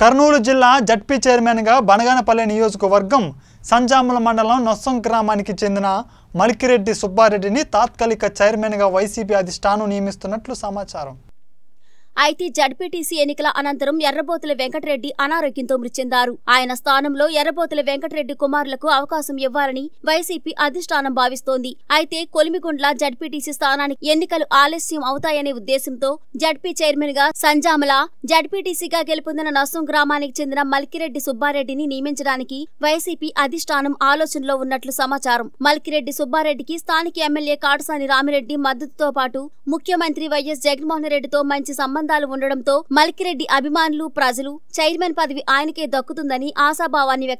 కర్నూలు జిల్లా జడ్పీ చైర్మన్గా బనగానపల్లి నియోజకవర్గం సంజాముల మండలం నొస్సం గ్రామానికి చెందిన మలికిరెడ్డి సుబ్బారెడ్డిని తాత్కాలిక చైర్మన్గా వైసీపీ అధిష్టానం నియమిస్తున్నట్లు సమాచారం అయితే జడ్పీటీసీ ఎన్నికల అనంతరం ఎర్రబోతుల వెంకటరెడ్డి అనారోగ్యంతో మృతి చెందారు ఆయన స్థానంలో ఎర్రబోతుల వెంకటరెడ్డి కుమారులకు అవకాశం ఇవ్వాలని వైసీపీ అధిష్టానం భావిస్తోంది అయితే కొలిమిగుండ్ల జడ్పీటీసీ స్థానానికి ఎన్నికలు ఆలస్యం అవుతాయనే ఉద్దేశంతో జడ్పీ చైర్మన్ గా సంజామల జడ్పీటీసీగా గెలుపొందిన నర్సం గ్రామానికి చెందిన మల్కిరెడ్డి సుబ్బారెడ్డిని నియమించడానికి వైసీపీ అధిష్టానం ఆలోచనలో ఉన్నట్లు సమాచారం మల్కిరెడ్డి సుబ్బారెడ్డికి స్థానిక ఎమ్మెల్యే కాటసాని రామిరెడ్డి మద్దతుతో పాటు ముఖ్యమంత్రి వైఎస్ జగన్మోహన్ రెడ్డితో మంచి సంబంధం సంబంధాలు ఉండడంతో మల్కిరెడ్డి అభిమానులు ప్రజలు చైర్మన్ పదవి ఆయనకే దక్కుతుందని ఆశాభావాన్ని